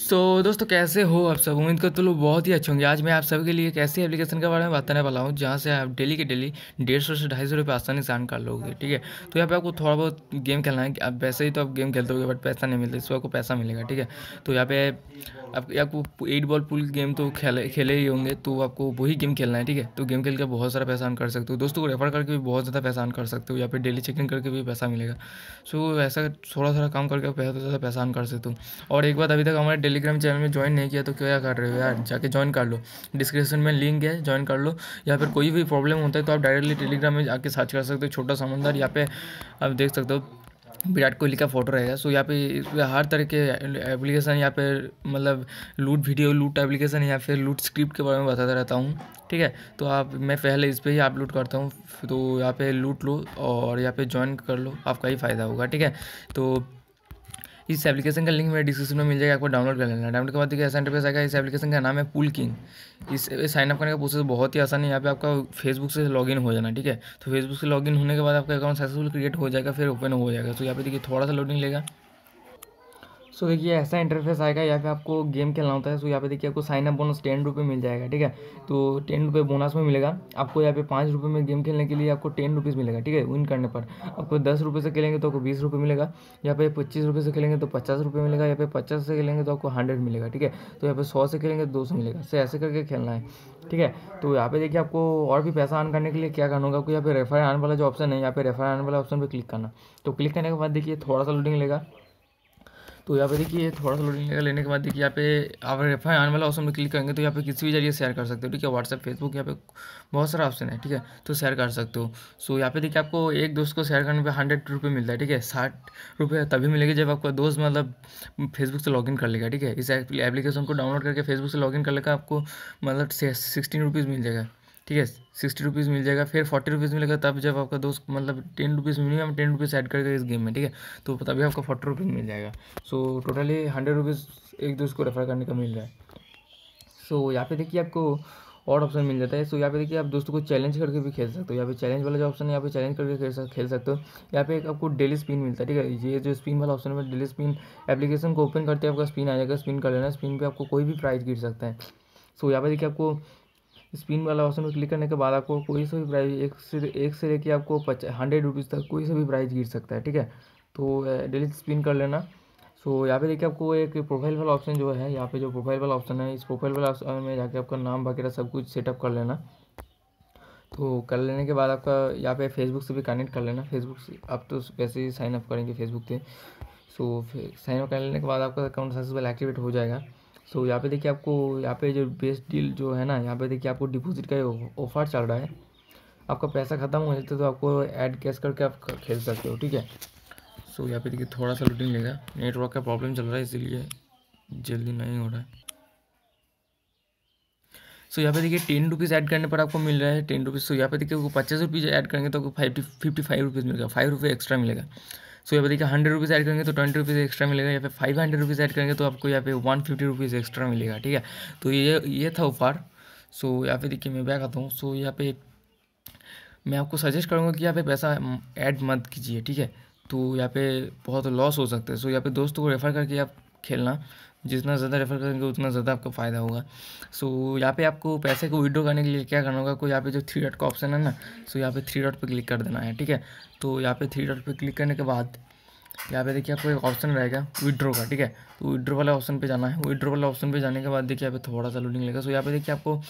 सो so, दोस्तों कैसे हो आप सब उम्मीद करते लोग बहुत ही अच्छे होंगे आज मैं आप सबके लिए एक ऐसी एप्लीकेशन के बारे में बताने वाला हूँ जहाँ से आप डेली के डेली डेढ़ सौ से ढाई सौ रुपये आसानी से आन कर लोगे ठीक है तो यहाँ पे आपको थोड़ा बहुत गेम खेलना है आप वैसे ही तो आप गेम खेलते हो बट पैसा नहीं मिलता इसमें आपको पैसा मिलेगा ठीक है तो यहाँ पे आप आपको एट बॉल पुल गेम तो खेले खेले ही होंगे तो आपको वही गेम खेलना है ठीक है तो गेम खेल के बहुत सारा पैसा अर्न कर सकते हो दोस्तों को रेफर करके भी बहुत ज़्यादा पैसा अर्न कर सकते हो या फिर डेली चेकिंग करके भी पैसा मिलेगा सो ऐसा थोड़ा थोड़ा काम करके आप ज़्यादा पैसा कर सकते हो और एक बात अभी तक हमारे टेलीग्राम चैनल में ज्वाइन नहीं किया तो क्या कर रहे हो यार जाके ज्वाइन कर लो डिस्क्रिप्शन में लिंक है ज्वाइन कर लो या फिर कोई भी प्रॉब्लम होता है तो आप डायरेक्टली टेलीग्राम में जाके सर्च कर सकते हो छोटा समुंदर यहाँ पे आप देख सकते हो विराट कोहली का फोटो रहेगा सो यहाँ पे इस पर हर तरह के एप्लीकेशन यहाँ पे मतलब लूट वीडियो लूट एप्लीकेशन या फिर लूट स्क्रिप्ट के बारे में बताता रहता हूँ ठीक है तो आप मैं पहले इस पर ही अपलोड करता हूँ तो यहाँ पे लूट लो और यहाँ पे ज्वाइन कर लो आपका ही फ़ायदा होगा ठीक है तो इस एप्लीकेशन का लिंक मेरे डिस्क्रिप्शन में मिल जाएगा आपको डाउनलोड कर लेना डाउनलोड के बाद देखिए सेंटर पर आएगा इस एप्लीकेशन का नाम है पुल किंग इस साइनअप करने का प्रोसेस बहुत ही आसान है यहाँ पे आपका फेसबुक से लॉगिन हो जाना ठीक है तो फेसबुक से लॉगिन होने के बाद आपका अकाउंट सक्सेसफुल क्रिएट हो जाएगा फिर ओपन हो जाएगा तो यहाँ पे देखिए थोड़ा सा लोडिंग लेगा सो देखिए ऐसा इंटरफेस आएगा या फिर आपको गेम खेलना होता है सो यहाँ पे देखिए आपको साइन अप बोनस टेन रुपये मिल जाएगा ठीक है तो टेन रुपये बोनस में मिलेगा आपको यहाँ पे पाँच रुपये में गेम खेलने के लिए आपको टेन रुपीज़ मिलेगा ठीक है विन करने पर आपको दस रुपये से खेलेंगे तो आपको बीस रुपये मिलेगा यहाँ पे पच्चीस रुपये से खेलेंगे तो पचास रुपये मिलेगा यहाँ पे पचास से खेलेंगे तो आपको हंड्रेड मिलेगा ठीक है तो यहाँ पे सौ से खेलेंगे तो दो सौ मिलेगा सो ऐसे करके खेलना है ठीक है तो यहाँ पे देखिए आपको और भी पैसा अन करने के लिए क्या करना होगा आपको यहाँ पे रेफर आने वाला जो ऑप्शन है यहाँ पे रेफर आने वाला ऑप्शन पर क्लिक करना तो क्लिक करने के बाद देखिए थोड़ा सा लोडिंग लेगा तो यहाँ पे देखिए थोड़ा सा लोडिंग लेने के बाद देखिए यहाँ पे आप रेफाई आने वाला ऑप्शन में क्लिक करेंगे तो यहाँ पे किसी भी जरिए शेयर कर सकते हो ठीक है व्हाट्सअप फेसबुक यहाँ पे बहुत सारा ऑप्शन है ठीक है तो शेयर कर सकते हो सो यहाँ पे देखिए आपको एक दोस्त को शेयर करने पर हंड्रेड रुपये मिलता है ठीक है साठ रुपये तभी मिलेगी जब आपका दोस्त मतलब फेसबुक से लॉगिन कर लेगा ठीक है इस एप्लीकेशन को डाउनलोड करके फेसबुक से लॉगिन कर लेगा आपको मतलब सिक्सटीन रुपीज़ मिल जाएगा ठीक है सिक्सटी रुपीज़ मिल जाएगा फिर फोर्टी रुपीज़ मिलेगा तब जब आपका दोस्त मतलब ten rupees minimum ten rupees add करके इस गेम में ठीक है तो तभी आपका फोर्टी रुपीज़ मिल जाएगा सो टोटली हंड्रेड रुपीज़ एक दोस्त को रेफ़र करने का मिल रहा है सो यहाँ पे देखिए आपको और ऑप्शन मिल जाता है सो यहाँ पे देखिए आप दोस्तों को चैलेंज करके भी खेल सकते हो यहाँ पे चैलेंज वाला जो ऑप्शन है यहाँ पे चैलेंज करके खेल खेल सकते हो यहाँ पे एक आपको डेली स्पिन मिलता है ठीक है ये जो स्पिन वाला ऑप्शन है डेली स्पिन एप्लीकेशन को ओपन करते हैं आपका स्पिन आ जाएगा स्पिन कर लेना स्पिन पर आपको कोई भी प्राइज गिर सकता है सो यहाँ पे देखिए आपको स्पिन वाला ऑप्शन में क्लिक करने के बाद आपको कोई सा भी प्राइज एक से एक से लेके आपको पच हंड्रेड रुपीज़ तक कोई सा भी प्राइज गिर सकता है ठीक है तो डेली स्पिन कर लेना सो यहाँ पे देखिए आपको एक प्रोफाइल वाला ऑप्शन जो है यहाँ पे जो प्रोफाइल वाला ऑप्शन है इस प्रोफाइल वाला ऑप्शन में जाके आपका नाम वगैरह सब कुछ सेटअप कर लेना तो कर लेने के बाद आपका यहाँ पे फेसबुक से भी कनेक्ट कर लेना फेसबुक से आप तो वैसे ही साइनअप करेंगे फेसबुक से सो साइन अप कर लेने के बाद आपका अकाउंट सक्सेसफुल एक्टिवेट हो जाएगा सो so, यहाँ पे देखिए आपको यहाँ पे जो बेस्ट डील जो है ना यहाँ पे देखिए आपको डिपॉजिट का ऑफर चल रहा है आपका पैसा ख़त्म हो जाता तो, है तो आपको ऐड कैश करके आप खेल सकते हो ठीक है सो so, यहाँ पे देखिए थोड़ा सा लूटिंग लेगा नेटवर्क का प्रॉब्लम चल रहा है इसीलिए जल्दी नहीं हो रहा है सो so, यहाँ पे देखिए टेन रुपीज़ ऐड करने पर आपको मिल रहा है टेन रुपीज़ सो so, यहाँ पे देखिए पचास रुपीज़ ऐड करेंगे तो आपको फाइव फिफ्टी फाइव रुपीज़ मिलेगा फाइव रुपये एक्स्ट्रा मिलेगा सो यहाँ पर देखिए हंड्रेड रुपीज़ ऐड करेंगे तो ट्वेंटी रुपीज़ एक्स्ट्रा मिलेगा या फिर फाइव हंड्रेड रुपीज़ ऐड करेंगे तो आपको यहाँ पे वन फिफ्टी रुपीज़ एक्स्ट्रा मिलेगा ठीक है तो ये ये था ऊपर सो यहाँ पे देखिए मैं बैक आता हूँ सो यहाँ पे मैं आपको सजेस्ट करूँगा कि यहाँ पे पैसा ऐड मत कीजिए ठीक है तो यहाँ पे बहुत लॉस हो सकता है सो यहाँ पे दोस्तों को रेफ़र करके आप खेलना जितना ज़्यादा रेफ़र करेंगे उतना ज़्यादा आपको फ़ायदा होगा सो so, यहाँ पे आपको पैसे को विड्रो करने के लिए क्या करना होगा कोई यहाँ पे जो थ्री डॉट का ऑप्शन है ना सो so, यहाँ पे थ्री डॉट पे क्लिक कर देना है ठीक है तो यहाँ पे थ्री डॉट पे क्लिक करने के बाद यहाँ पे देखिए आपको एक ऑप्शन रहेगा विड्रो का ठीक है तो विड्रो वाला ऑप्शन पर जाना है विड्रो वाला ऑप्शन पर जाने के बाद देखिए यहाँ पे थोड़ा सा लोडिंग लगेगा सो यहाँ पे देखिए आपको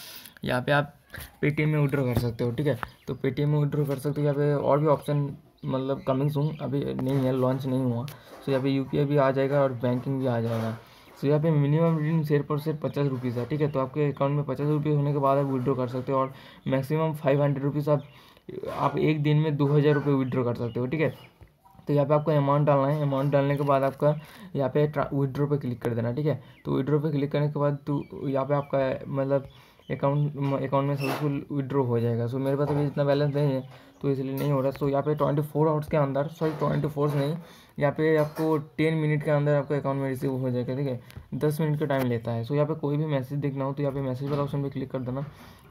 यहाँ पे आप पेटीएम में विड्रो कर सकते हो ठीक है तो पेटीएम में विड्रो कर सकते हो यहाँ पे और भी ऑप्शन मतलब कमिंग सून अभी नहीं है लॉन्च नहीं हुआ सो यहाँ पे यू भी आ जाएगा और बैंकिंग भी आ जाएगा सो यहाँ पे मिनिमम रिडीम शेयर पर शेयर पचास रुपीज़ है ठीक है तो आपके अकाउंट में पचास रुपीज़ होने के बाद आप विड्रॉ कर सकते हो और मैक्सिमम फाइव हंड्रेड रुपीज़ आप आप एक दिन में दो हज़ार रुपये विड्रॉ कर सकते हो ठीक है तो यहाँ पे आपको अमाउंट डालना है अमाउंट डालने के बाद आपका यहाँ पे विड्रॉ पे क्लिक कर देना ठीक है तो विड्रॉ पे क्लिक करने के बाद तो यहाँ पे आपका मतलब अकाउंट अकाउंट में सक्सेसफुल विड्रो हो जाएगा सो मेरे पास अभी इतना बैलेंस नहीं है तो इसलिए नहीं हो रहा सो यहाँ पे ट्वेंटी फोर आवर्स के अंदर सॉरी ट्वेंटी फोर नहीं यहाँ पे आपको टेन मिनट के अंदर आपका अकाउंट में रिसीव हो जाएगा ठीक है दस मिनट का टाइम लेता है सो यहाँ पे कोई भी मैसेज देखना हो तो यहाँ पे मैसेज वाला ऑप्शन पर क्लिक कर देना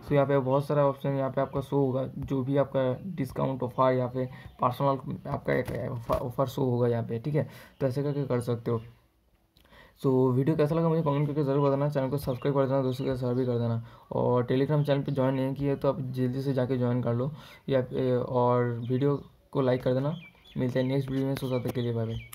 सो यहाँ पे बहुत सारा ऑप्शन यहाँ पे आपका शो होगा जो भी आपका डिस्काउंट ऑफर या फिर पर्सनल आपका ऑफर शो होगा यहाँ पे ठीक है तो ऐसे करके कर सकते हो सो so, वीडियो कैसा लगा मुझे कमेंट करके ज़रूर बताना चैनल को सब्सक्राइब कर देना दोस्तों के साथ शेयर भी कर देना और टेलीग्राम चैनल पे ज्वाइन नहीं किया तो आप जल्दी से जाके ज्वाइन कर लो या और वीडियो को लाइक कर देना मिलते हैं नेक्स्ट वीडियो में सोचा तक के लिए बाय बाय